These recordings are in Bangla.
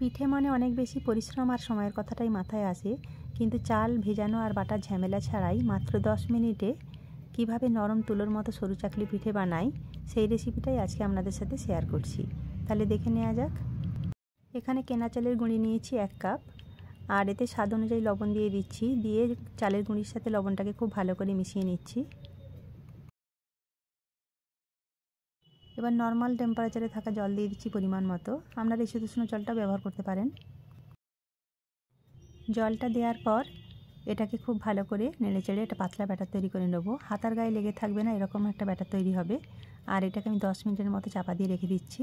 পিঠে মানে অনেক বেশি পরিশ্রম আর সময়ের কথাটাই মাথায় আসে কিন্তু চাল ভেজানো আর বাটার ঝামেলা ছাড়াই মাত্র দশ মিনিটে কিভাবে নরম তুলোর মতো সরু চাকলি পিঠে বানাই সেই রেসিপিটাই আজকে আপনাদের সাথে শেয়ার করছি তাহলে দেখে নেওয়া যাক এখানে কেনা চালের গুঁড়ি নিয়েছি এক কাপ আর এতে স্বাদ অনুযায়ী লবণ দিয়ে দিচ্ছি দিয়ে চালের গুঁড়ির সাথে লবণটাকে খুব ভালো করে মিশিয়ে নিচ্ছি এবার নর্মাল টেম্পারেচারে থাকা জল দিয়ে দিচ্ছি পরিমাণ মতো আপনারা এসে উষ্ণ জলটা ব্যবহার করতে পারেন জলটা দেওয়ার পর এটাকে খুব ভালো করে নেড়ে চেড়ে একটা পাতলা ব্যাটার তৈরি করে নেবো হাতার গায়ে লেগে থাকবে না এরকম একটা ব্যাটার তৈরি হবে আর এটাকে আমি দশ মিনিটের মতো চাপা দিয়ে রেখে দিচ্ছি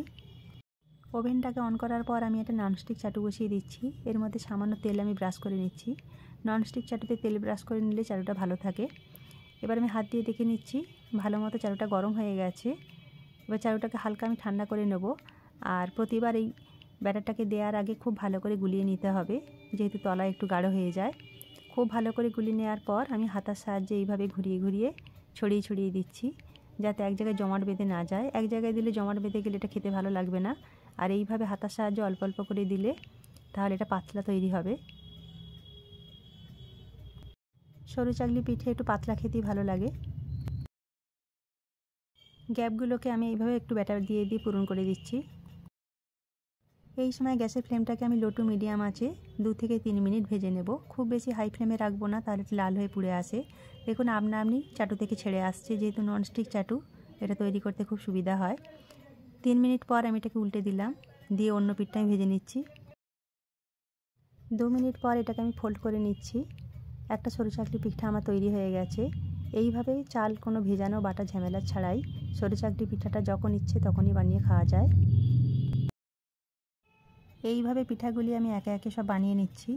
ওভেনটাকে অন করার পর আমি একটা ননস্টিক চাটু বসিয়ে দিচ্ছি এর মধ্যে সামান্য তেল আমি ব্রাশ করে নিচ্ছি ননস্টিক চাটুতে তেল ব্রাশ করে নিলে চাটুটা ভালো থাকে এবার আমি হাত দিয়ে দেখে নিচ্ছি ভালো মতো চাটুটা গরম হয়ে গেছে এবার চারুটাকে হালকা আমি ঠান্ডা করে নেব আর প্রতিবার এই ব্যাটারটাকে দেওয়ার আগে খুব ভালো করে গুলিয়ে নিতে হবে যেহেতু তলা একটু গাঢ় হয়ে যায় খুব ভালো করে গুলি নেওয়ার পর আমি হাতার সাহায্যে এইভাবে ঘুরিয়ে ঘুরিয়ে ছড়িয়ে ছড়িয়ে দিচ্ছি যাতে এক জায়গায় জমাট বেঁধে না যায় এক জায়গায় দিলে জমাট বেঁধে গেলে এটা খেতে ভালো লাগবে না আর এইভাবে হাতার সাহায্যে অল্প অল্প করে দিলে তাহলে এটা পাতলা তৈরি হবে সরু চাকলি পিঠে একটু পাতলা খেতেই ভালো লাগে গ্যাপগুলোকে আমি এইভাবে একটু ব্যাটার দিয়ে দিয়ে পূরণ করে দিচ্ছি এই সময় গ্যাসের ফ্লেমটাকে আমি লো টু মিডিয়াম আছে দু থেকে তিন মিনিট ভেজে নেব খুব বেশি হাই ফ্লেমে রাখবো না তাহলে লাল হয়ে পুড়ে আসে দেখুন আপনা আপনি চাটু থেকে ছেড়ে আসছে যেহেতু ননস্টিক চাটু এটা তৈরি করতে খুব সুবিধা হয় তিন মিনিট পর আমি এটাকে উল্টে দিলাম দিয়ে অন্য পিঠটা আমি ভেজে নিচ্ছি দু মিনিট পর এটাকে আমি ফোল্ড করে নিচ্ছি একটা সরু চাকলি পিঠা আমার তৈরি হয়ে গেছে এইভাবে চাল কোনো ভেজানো বাটা ঝামেলা ছাড়াই সরু চাকলি পিঠাটা যখন ইচ্ছে তখনই বানিয়ে খাওয়া যায় এইভাবে পিঠাগুলি আমি একে একে সব বানিয়ে নিচ্ছি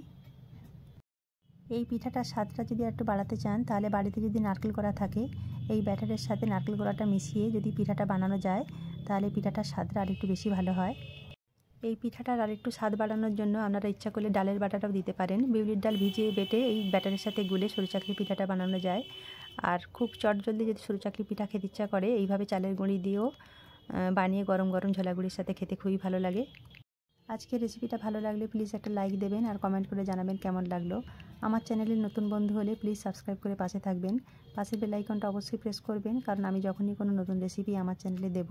এই পিঠাটার স্বাদটা যদি একটু বাড়াতে চান তাহলে বাড়িতে যদি নারকেল করা থাকে এই ব্যাটারের সাথে নারকেল করাটা মিশিয়ে যদি পিঠাটা বানানো যায় তাহলে পিঠাটার স্বাদটা আরেকটু বেশি ভালো হয় এই পিঠাটার আর একটু স্বাদ বাড়ানোর জন্য আপনারা ইচ্ছা করলে ডালের বাটাটাও দিতে পারেন বিউলির ডাল ভিজিয়ে বেটে এই ব্যাটারের সাথে গুলে সরু চাকরি পিঠাটা বানানো যায় আর খুব চটজলদি যদি সরু চাকরি পিঠা খেতে ইচ্ছা করে এইভাবে চালের গুঁড়ি দিয়েও বানিয়ে গরম গরম ঝোলাগুড়ির সাথে খেতে খুবই ভালো লাগে আজকে রেসিপিটা ভালো লাগলে প্লিজ একটা লাইক দেবেন আর কমেন্ট করে জানাবেন কেমন লাগলো আমার চ্যানেলের নতুন বন্ধু হলে প্লিজ সাবস্ক্রাইব করে পাশে থাকবেন পাশে বেলাইকনটা অবশ্যই প্রেস করবেন কারণ আমি যখনই কোনো নতুন রেসিপি আমার চ্যানেলে দেব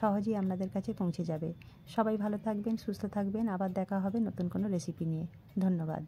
সহজেই আপনাদের কাছে পৌঁছে যাবে সবাই ভালো থাকবেন সুস্থ থাকবেন আবার দেখা হবে নতুন কোনো রেসিপি নিয়ে ধন্যবাদ